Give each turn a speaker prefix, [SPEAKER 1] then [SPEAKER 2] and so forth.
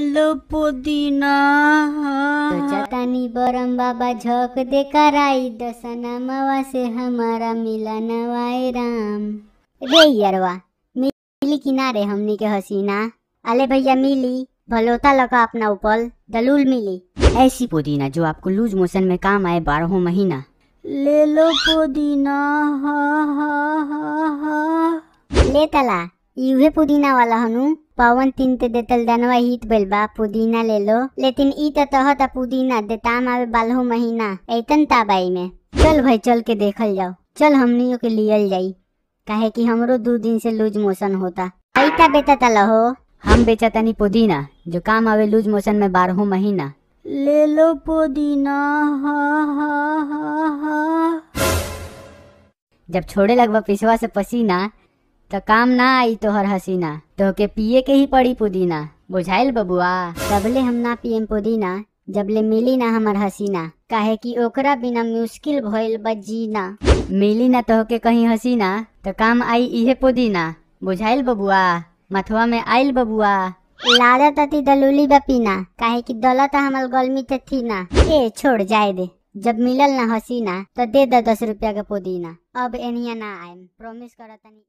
[SPEAKER 1] लो पुदीना सोचतानी बरम बाबा झक दे कराई दसना मवा से हमारा मिला नवाए राम रे यरवा मिली किनारे हमने के हसीना अले भैया मिली भलोता लगा अपना उपल दलूल मिली
[SPEAKER 2] ऐसी पुदीना जो आपको लूज मोशन में काम आए बारहों महीना
[SPEAKER 1] ले लो पुदीना हा हा हा हा ले तला यूहे पुदीना वाला हनु पवन तीन ते देतल दनवा हित भइल बा पुदीना ले लो लेकिन ई त तहता पुदीना दे ताम आवे बालहो महीना ऐतन ताबाई में चल भाई चल के देखल जाओ चल हमनियों के लियल जाई काहे कि हमरो दो दिन से लूज मोशन होता ऐता बेता तलहो हम बेचा तनी पुदीना जो काम आवे लूज मोशन में बारहो महीना
[SPEAKER 3] ले लो पुदीना हा हा हा हा जब छोड़े
[SPEAKER 1] लगवा पिछवा से पसीना तो काम ना आई तोहर हसीना तोहके पिए के ही पड़ी पुदीना बुझाइल बबुआ तबले हम ना पियम पुदीना जबले मिली ना हमार हसीना काहे कि ओकरा बिना मुश्किल भइल बा जीना मिली ना तोहके कहीं हसीना तो काम आई इहे पुदीना बुझाइल बबुआ मथुआ में आइल बबुआ लादत अति दलूली बपीना काहे कि त हमल गलमी ते थी ना ए छोड़ जाए दे जब मिलल ना हसीना तो दे दस रुपया के पुदीना अब एनिया ना आए प्रोमिस करतनी